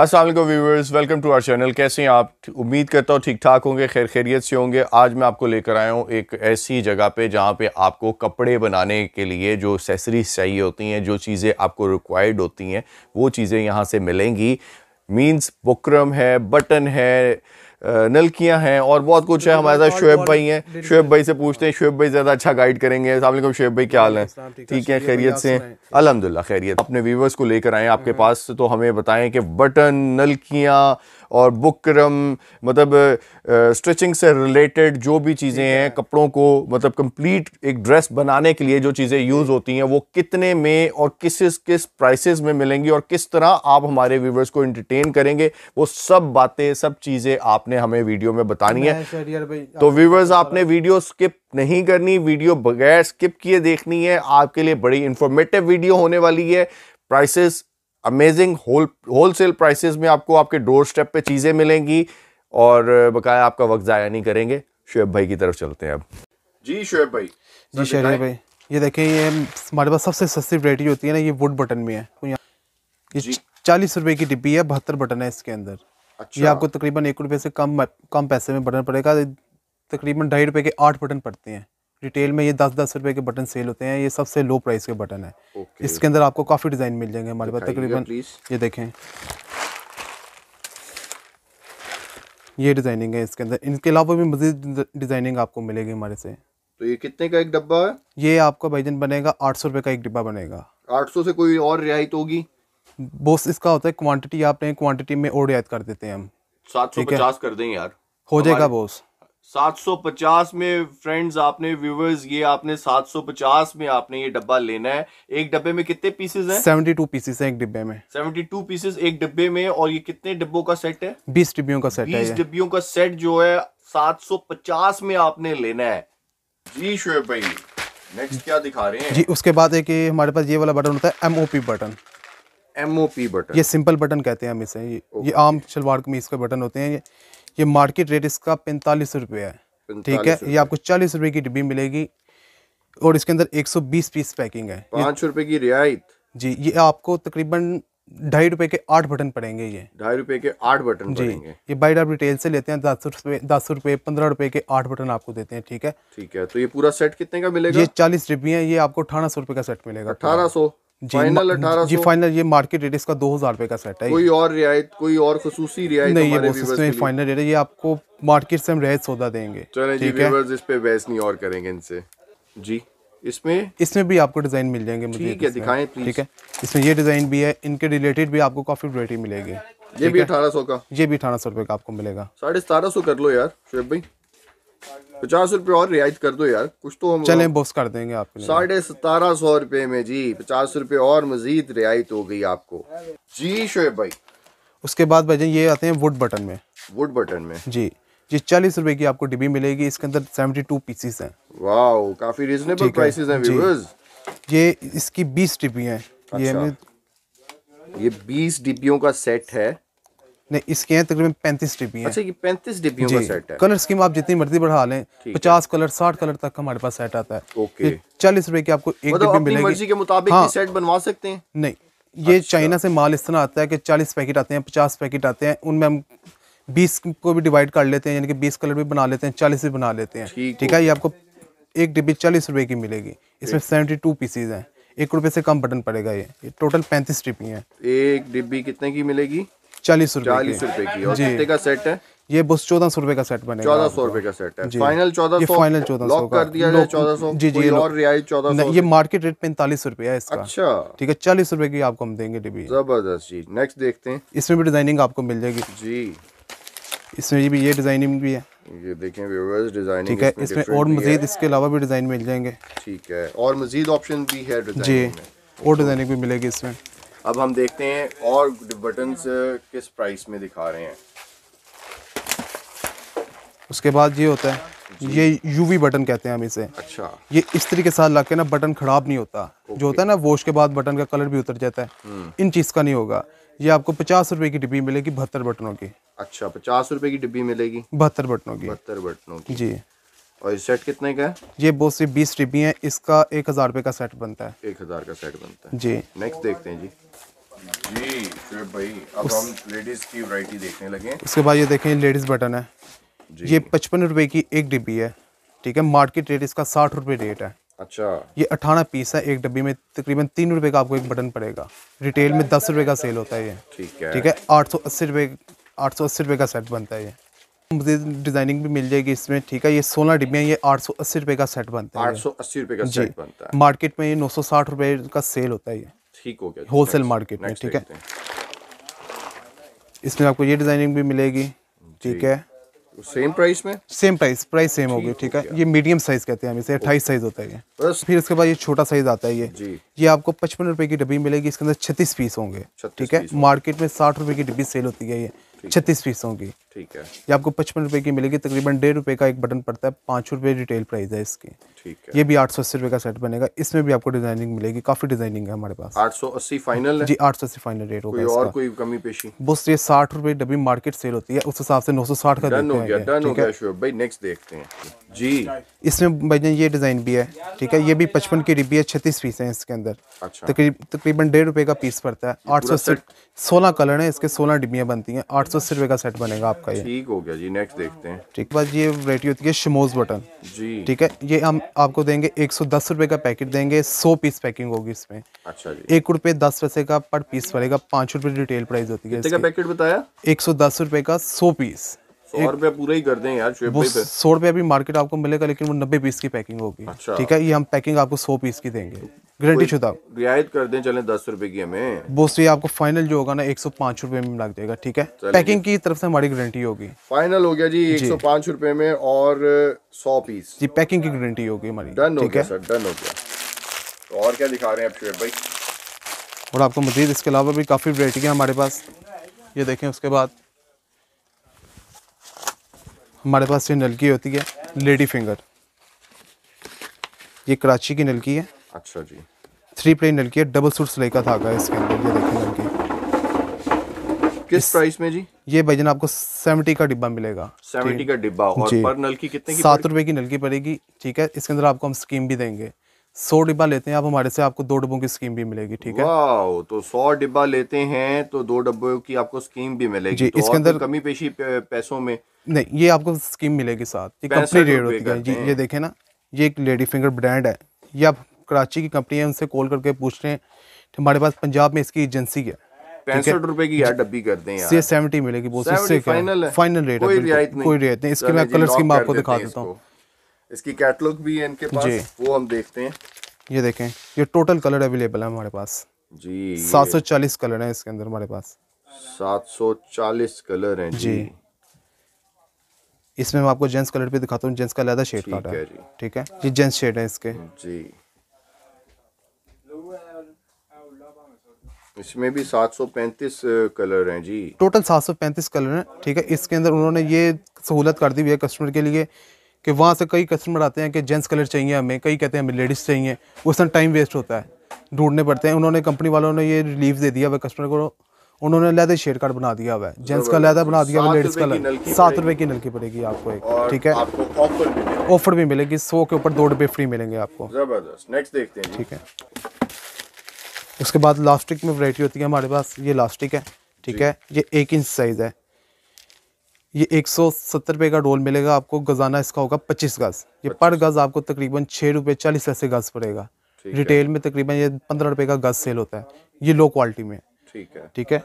Aslam viewers welcome to our channel कैसे हैं आप उम्मीद करता हूँ ठीक ठाक होंगे खैर खैरियत से होंगे आज मैं आपको लेकर आया हूँ एक ऐसी जगह पे जहाँ पे आपको कपड़े बनाने के लिए जो सेसरीज चाहिए होती हैं जो चीज़ें आपको रिक्वायर्ड होती हैं वो चीज़ें यहाँ से मिलेंगी मीन्स बुकरम है बटन है नलकियाँ हैं और बहुत कुछ है हमारे साथ शुएब भाई हैं शुएब भाई से पूछते हैं शुएब भाई ज़्यादा अच्छा गाइड करेंगे अलैक्म शुएब भाई क्या हाल है ठीक है खैरियत से अलहमदिल्ला खैरियत अपने व्यूवर्स को लेकर आए आपके हम्म। पास तो हमें बताएं कि बटन नलकियाँ और बुकरम मतलब स्ट्रेचिंग से रिलेटेड जो भी चीज़ें हैं कपड़ों को मतलब कंप्लीट एक ड्रेस बनाने के लिए जो चीज़ें यूज़ होती हैं वो कितने में और किस किस प्राइसेस में मिलेंगी और किस तरह आप हमारे व्यूवर्स को इंटरटेन करेंगे वो सब बातें सब चीज़ें आपने हमें वीडियो में बतानी है तो व्यूवर्स आपने वीडियो स्किप नहीं करनी वीडियो बगैर स्किप किए देखनी है आपके लिए बड़ी इंफॉर्मेटिव वीडियो होने वाली है prices amazing whole wholesale prices में आपको आपके डोर स्टेप पे चीज़ें मिलेंगी और बकाया आपका वक्त ज़ाया नहीं करेंगे शुएब भाई की तरफ चलते हैं अब जी शुएब भाई जी शहर भाई ये देखें ये हमारे पास सबसे सस्ती वरायटी होती है ना ये वुड बटन में है तो ये चालीस रुपये की डिब्बी है बहत्तर बटन है इसके अंदर अच्छा। ये आपको तकरीबन एक रुपये से कम कम पैसे में बटन पड़ेगा तकरीबन ढाई रुपये के आठ बटन पड़ते हैं रिटेल में ये दस दस रुपए के बटन सेल होते हैं ये सबसे लो प्राइस के बटन है okay. इसके अंदर आपको काफ़ी डिज़ाइन मिल जाएंगे हमारे पास तकरीबन ये देखें ये डिज़ाइनिंग है इसके अंदर इनके अलावा भी मजीद डिज़ाइनिंग आपको मिलेगी हमारे से तो ये कितने का एक डब्बा है ये आपका भाई बनेगा आठ सौ का एक डिब्बा बनेगा आठ सौ से कोई और रियायत होगी बोस इसका होता है क्वान्टिटी आपने क्वान्टिटी में और रियायत कर देते हैं हम सात सौ कर दें यार हो जाएगा बोस 750 में फ्रेंड्स आपने व्यूवर्स ये आपने 750 में आपने ये डब्बा लेना है एक डब्बे में कितने पीसेस हैं 72 पीसेस हैं एक डिब्बे में 72 पीसेस एक डिब्बे में और ये कितने डिब्बों का सेट है 20 डिब्बियों का सेट 20 है डिब्बियों का सेट जो है 750 में आपने लेना है जी शुएब भाई नेक्स्ट क्या दिखा रहे हैं जी उसके बाद एक हमारे पास ये वाला बटन होता है एमओपी बटन एमओपी बटन ये सिंपल बटन कहते हैं हम इसे ये, ये आम शलवार कमीज के बटन होते हैं ये ये मार्केट रेट इसका पैंतालीस रुपये है ठीक है ये आपको चालीस रुपये की डिब्बी मिलेगी और इसके अंदर एक सौ बीस पीस पैकिंग है पाँच रुपये की रियायत जी ये आपको तकरीबन ढाई रुपए के आठ बटन पड़ेंगे ये ढाई रुपए के आठ बटन जी पड़ेंगे। ये बाइड आप रिटेल से लेते हैं दस रुपए दस रुपए पंद्रह रुपए के आठ बटन आपको देते हैं ठीक है ठीक है तो ये पूरा सेट कितने का मिलेगा ये चालीस डिब्बी है ये आपको अठारह सौ रुपए का सेट मिलेगा अठारह सौ फाइनल जी फाइनल ये मार्केट रेट इसका दो हजार रुपए का सेट है कोई और रियायत कोई और खसूसी रियायत नहीं ये फाइनल रेट है ये आपको मार्केट से हम रेट सौदा देंगे जी व्यूअर्स इस पे बहस नहीं और करेंगे इनसे जी इसमें इसमें भी आपको डिजाइन मिल जाएंगे मुझे ठीक है दिखाएं प्लीज ठीक है इसमें ये डिजाइन भी है इनके रिलेटेड भी आपको काफी वरायटी मिलेगी ये भी अठारह सौ का ये भी अठारह सौ रुपए का आपको मिलेगा साढ़े सतारह सौ कर लो यार शुएब भाई पचास रुपए और रियायत कर दो यार कुछ तो हम चले बस कर देंगे आप साढ़े सतारह सौ रुपए में जी पचास रुपए और मजीद रियायत हो गई आपको जी शोएब भाई उसके बाद भाई ये आते हैं वुड बटन में वुड बटन में जी जी चालीस रुपए की आपको डिब्बी मिलेगी इसके अंदर सेवेंटी टू पीसीस है वाओ काफी रीजनेबल प्राइसेस हैं व्यूअर्स ये इसकी बीस डिब्बी हैं अच्छा। ये ये बीस डिब्बियों का सेट है नहीं इसके हैं तकरीबन पैंतीस डिब्बी अच्छा पैंतीस डिब्बी का सेट है कलर स्कीम आप जितनी मर्जी बढ़ा लें पचास कलर साठ कलर तक हमारे पास सेट आता है ओके चालीस रुपए की आपको एक डिब्बी मतलब मिलेगी मर्जी के मुताबिक हाँ, सेट बनवा सकते हैं नहीं ये अच्छा। चाइना से माल इस तरह आता है कि चालीस पैकेट आते हैं पचास पैकेट आते हैं उनमें हम बीस को भी डिवाइड कर लेते हैं यानी कि बीस कलर भी बना लेते हैं चालीस भी बना लेते हैं ठीक है ये आपको एक डिब्बी चालीस रुपए की मिलेगी इसमें सेवेंटी टू हैं एक रुपए से कम बटन पड़ेगा ये टोटल पैंतीस डिब्बी है एक डिब्बी कितने की मिलेगी चालीस रूपए चालीस रूपए की और कितने का सेट है ये बस चौदह सौ रुपए का सेट बनेगा चौदह सौ रुपए का सेट है फाइनल चौदह सौ फाइनल चौदह सौ कर दिया जाए चौदह सौ जी जी और रियायत चौदह सौ ये मार्केट रेट पैंतालीस रुपए है इसका अच्छा ठीक है चालीस रुपए की आपको हम देंगे डिबी जबरदस्त जी नेक्स्ट देखते हैं इसमें भी डिजाइनिंग आपको मिल जाएगी जी इसमें भी ये डिजाइनिंग भी है ये देखें व्यूअर्स डिजाइनिंग ठीक है इसमें और मजीद इसके अलावा भी डिजाइन मिल जाएंगे ठीक है और मजीद ऑप्शन भी है जी और डिजाइनिंग भी मिलेगी इसमें अब हम देखते हैं और बटन्स uh, किस प्राइस में दिखा रहे हैं उसके बाद ये होता है ये यूवी बटन कहते हैं हम इसे अच्छा ये इस्त्री के साथ ला के ना बटन खराब नहीं होता जो होता है ना वॉश के बाद बटन का कलर भी उतर जाता है हम्म। इन चीज़ का नहीं होगा ये आपको पचास रुपए की डिब्बी मिलेगी बहत्तर बटनों की अच्छा पचास रुपए की डिब्बी मिलेगी बहत्तर बटनों की बहत्तर बटनों की जी और इस सेट कितने का है ये बहुत सी बीस रिपी है इसका एक हजार रुपए का सेट बनता है एक हजार का सेट बनता है जी नेक्स्ट देखते हैं जी जी फिर भाई अब उस... हम लेडीज की वैरायटी देखने लगे उसके बाद ये देखें लेडीज बटन है ये पचपन रुपए की एक डिब्बी है ठीक है मार्केट रेट इसका साठ रुपए रेट है अच्छा ये अठारह पीस है एक डब्बी में तकरीबन तीन रुपए का आपको एक बटन पड़ेगा रिटेल में दस रुपए का सेल होता है ये ठीक है ठीक है आठ सौ अस्सी रुपए आठ सौ अस्सी रुपए का सेट बनता है ये मुझे डिजाइनिंग भी मिल जाएगी इसमें ठीक है ये सोलह डिब्बिया ये आठ सौ अस्सी रुपए का सेट बनता है आठ सौ अस्सी रुपए का सेट बनता है मार्केट में ये नौ सौ साठ रुपए का सेल होता है ये ठीक हो गया होलसेल मार्केट में ठीक है इसमें आपको ये डिजाइनिंग भी मिलेगी ठीक है सेम तो प्राइस में सेम प्राइस प्राइस सेम होगी ठीक है ये मीडियम साइज कहते हैं हम इसे अट्ठाईस साइज होता है ये फिर इसके बाद ये छोटा साइज आता है ये ये आपको पचपन रुपए की डिब्बी मिलेगी इसके अंदर छत्तीस पीस होंगे ठीक है मार्केट में साठ रुपए की डिब्बी सेल होती है ये छत्तीस पीस होंगी ठीक है ये आपको पचपन रुपए की मिलेगी तकरीबन डेढ़ रुपए का एक बटन पड़ता है पाँच रुपए रिटेल प्राइस है इसकी ठीक है ये भी आठ सौ अस्सी रुपए का सेट बनेगा इसमें भी आपको डिजाइनिंग मिलेगी काफ़ी डिजाइनिंग है हमारे पास आठ सौ अस्सी फाइनल है जी आठ सौ अस्सी फाइनल रेट होगा और कोई कमी पेशी बस ये साठ रुपए डब्बी मार्केट सेल होती है उस हिसाब से नौ सौ साठ का डन हो गया डन हो गया भाई नेक्स्ट देखते हैं जी इसमें भाई ये डिज़ाइन भी है ठीक है ये भी पचपन की डिब्बी है छत्तीस पीस है इसके अंदर अच्छा। तकरीबन डेढ़ रुपए का पीस पड़ता है आठ सौ सोलह कलर है इसके सोलह डिब्बिया बनती है आठ सौ अस्सी रुपए का सेट बनेगा आप आपका ये ठीक हो गया जी नेक्स्ट देखते हैं ठीक बस ये वरायटी होती है शमोज बटन जी ठीक है ये हम आपको देंगे एक सौ दस रुपये का पैकेट देंगे सौ पीस पैकिंग होगी इसमें अच्छा जी एक रुपए दस पैसे का पर पीस पड़ेगा पाँच रुपए रिटेल प्राइस होती है पैकेट बताया एक सौ दस रुपये का सौ पीस सौ रुपया पूरा ही कर सौ रुपया मार्केट आपको मिलेगा लेकिन वो नब्बे पीस की पैकिंग होगी अच्छा। ठीक है ये हम पैकिंग आपको सौ पीस की देंगे गारंटी शुदा रियायत कर दें चलें दस रुपए की हमें बोस ये आपको फाइनल जो होगा ना एक सौ पांच रुपये में लग जाएगा ठीक है पैकिंग की तरफ से हमारी गारंटी होगी फाइनल हो गया जी एक सौ पांच रुपये में और सौ पीस जी पैकिंग की गारंटी होगी हमारी डन हो गया सर डन हो गया तो और क्या दिखा रहे हैं आप भाई और आपको मजीद इसके अलावा भी काफ़ी वरायटी है हमारे पास ये देखे उसके बाद हमारे पास ये नलकी होती है लेडी फिंगर ये कराची की नलकी है अच्छा जी थ्री प्लेन नलकी डबल सूट सिलाई का धागा इसके अंदर ये देखिए नलकी किस प्राइस में जी ये भाई आपको सेवेंटी का डिब्बा मिलेगा सेवेंटी का डिब्बा और पर नलकी कितने की सात रुपए की नलकी पड़ेगी ठीक है इसके अंदर आपको हम स्कीम भी देंगे सौ डिब्बा लेते हैं आप हमारे से आपको दो डिब्बों की स्कीम भी मिलेगी ठीक है तो सौ डिब्बा लेते हैं तो दो डिब्बों की आपको स्कीम भी मिलेगी जी तो इसके अंदर कमी पेशी पे, पैसों में नहीं ये आपको स्कीम मिलेगी साथ ये कंपनी रेट होती है जी ये देखें ना ये एक लेडी फिंगर ब्रांड है ये आप कराची की कंपनी है उनसे कॉल करके पूछ रहे हैं हमारे पास पंजाब में इसकी एजेंसी है पैंसठ रुपए की यार डब्बी सेवेंटी मिलेगी फाइनल रेट कोई रियायत नहीं इसके मैं कलर स्कीम आपको दिखा देता हूँ इसकी कैटलॉग भी है इनके पास वो हम देखते हैं ये देखें ये टोटल कलर अवेलेबल है हमारे पास जी सात सौ चालीस कलर है इसके अंदर हमारे पास सात सौ चालीस कलर हैं जी इसमें मैं आपको जेंट्स कलर भी दिखाता हूँ जेंट्स का अलहदा शेड का ठीक है ये जेंट्स शेड है इसके जी इसमें भी 735 कलर हैं जी टोटल 735 कलर हैं ठीक है इसके अंदर उन्होंने ये सहूलत कर दी हुई है कस्टमर के लिए कि वहाँ से कई कस्टमर आते हैं कि जेंट्स कलर चाहिए हमें कई कहते हैं हमें लेडीज़ चाहिए उस समय टाइम वेस्ट होता है ढूंढने पड़ते हैं उन्होंने कंपनी वालों ने ये रिलीफ दे दिया हुआ कस्टमर को उन्होंने लहदा शेड कार्ड बना दिया हुआ है जेंट्स का लहदा बना दिया हुआ लेडीज़ का सात रुपये की नलकी पड़ेगी आपको एक ठीक है ऑफर भी मिलेगी सौ के ऊपर दो रुपये फ्री मिलेंगे आपको जबरदस्त नेक्स्ट देखते हैं ठीक है उसके बाद लास्टिक में वैरायटी होती है हमारे पास ये लास्टिक है ठीक है ये एक इंच साइज़ है ये एक सौ सत्तर रुपये का रोल मिलेगा आपको गजाना इसका होगा पच्चीस गज ये पर गज आपको तकरीबन छः रुपये चालीस पैसे गज पड़ेगा रिटेल में तकरीबन ये पंद्रह रुपये का गज सेल होता है ये लो क्वालिटी में ठीक है ठीक है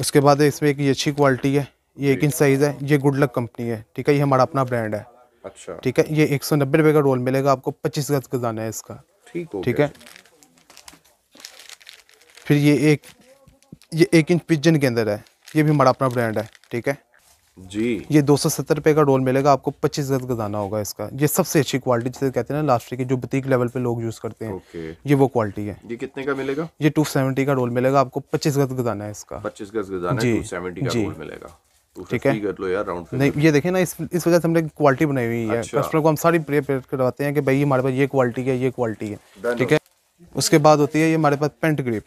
उसके बाद इसमें एक ये अच्छी क्वालिटी है ये एक इंच साइज़ है ये गुड लक कंपनी है ठीक है ये हमारा अपना ब्रांड है अच्छा ठीक है ये एक सौ नब्बे रुपये का रोल मिलेगा आपको पच्चीस गज गजाना है इसका ठीक है फिर ये एक ये एक इंच पिजन के अंदर है ये भी हमारा अपना ब्रांड है ठीक है जी ये दो सौ सत्तर रुपये का रोल मिलेगा आपको पच्चीस गज का दाना होगा इसका ये सबसे अच्छी क्वालिटी जिसे कहते हैं ना लास्ट की जो बतीक लेवल पे लोग यूज़ करते हैं ओके ये वो क्वालिटी है ये कितने का मिलेगा ये टू सेवेंटी का रोल मिलेगा आपको पच्चीस गज का दाना है इसका पच्चीस गज का दाना जी सेवेंटी जी मिलेगा ठीक है नहीं ये देखिए ना इस इस वजह से हमने क्वालिटी बनाई हुई है अच्छा। कस्टमर को हम सारी प्रेयर करवाते हैं कि भाई हमारे पास ये क्वालिटी है ये क्वालिटी है ठीक है उसके बाद होती है ये हमारे पास पेंट ग्रिप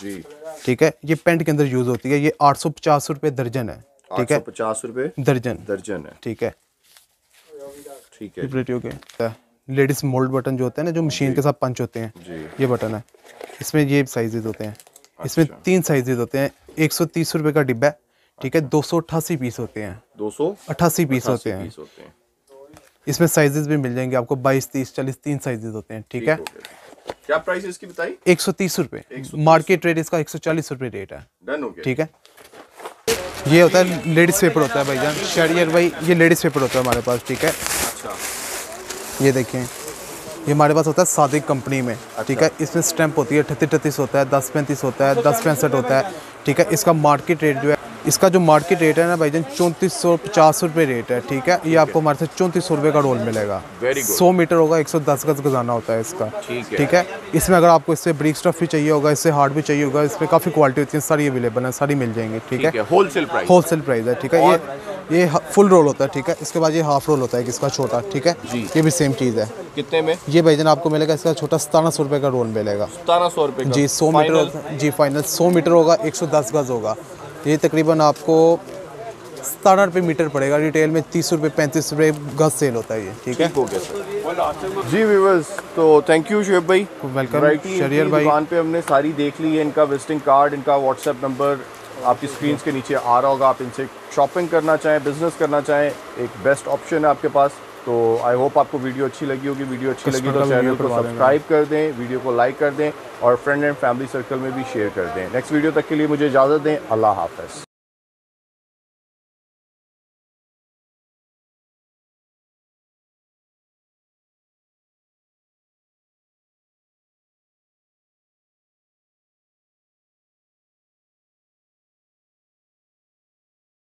जी ठीक है ये पेंट के अंदर यूज होती है ये आठ सौ पचास रूपए दर्जन है ठीक है पचास रूपए दर्जन दर्जन है ठीक है ठीक है लेडीज मोल्ड बटन जो होते हैं ना जो मशीन के साथ पंच होते हैं ये बटन है इसमें ये साइजेज होते हैं इसमें अच्छा। तीन साइजेज होते हैं एक सौ तीस रूपए का डिब्बा ठीक है अच्छा। दो सौ अठासी पीस होते हैं दो सौ अठासी पीस होते हैं इसमें साइजेस भी मिल जाएंगे आपको बाईस तीस चालीस तीन साइजेज होते हैं ठीक है क्या प्राइस है इसकी बताई एक सौ तीस रूपए मार्केट रेट इसका एक सौ चालीस रूपए रेट है डन हो गया ठीक है ये होता है लेडीज पेपर होता है भाईजान शरियर भाई ये लेडीज पेपर होता है हमारे पास ठीक है अच्छा ये देखें ये हमारे पास होता है सादिक कंपनी में अच्छा। ठीक है इसमें स्टैंप होती है अठतीस अठतीस होता है दस पैंतीस होता है दस पैंसठ होता है ठीक है इसका मार्केट रेट जो है इसका जो मार्केट रेट है ना जान चौंतीस सौ पचास रुपये रेट है ठीक है ये आपको हमारे साथ चौंतीस सौ रुपये का रोल मिलेगा सौ मीटर होगा एक सौ दस गज गजाना होता है इसका ठीक है इसमें अगर आपको इससे ब्रिक स्टफ भी चाहिए होगा इससे हार्ड भी चाहिए होगा इसमें काफ़ी क्वालिटी होती है सारी अवेलेबल है सारी मिल जाएंगे ठीक है होलसेल प्राइस प्राइस है ठीक है ये ये फुल रोल होता है ठीक है इसके बाद ये हाफ रोल होता है इसका छोटा ठीक है ये भी सेम चीज़ है कितने में ये जान आपको मिलेगा इसका छोटा सतारह सौ रुपये का रोल मिलेगा सतारह सौ रुपये जी सौ मीटर जी फाइनल सौ मीटर होगा एक सौ दस गज होगा तो ये तकरीबन आपको सतारह रुपये मीटर पड़ेगा रिटेल में तीस रुपये पैंतीस रुपये गज सेल होता है ये ठीक है हो गया सर जी व्यूवर्स तो थैंक यू शुएब भाई वेलकम शरीर भाई दुकान पे हमने सारी देख ली है इनका विजिटिंग कार्ड इनका व्हाट्सएप नंबर आपकी स्क्रीन के नीचे आ रहा होगा आप इनसे शॉपिंग करना चाहें बिजनेस करना चाहें एक बेस्ट ऑप्शन है आपके पास तो आई होप आपको वीडियो अच्छी लगी होगी वीडियो अच्छी लगी तो चैनल को सब्सक्राइब कर दें वीडियो को लाइक कर दें और फ्रेंड एंड फैमिली सर्कल में भी शेयर कर दें नेक्स्ट वीडियो तक के लिए मुझे इजाज़त दें अल्लाह हाफ़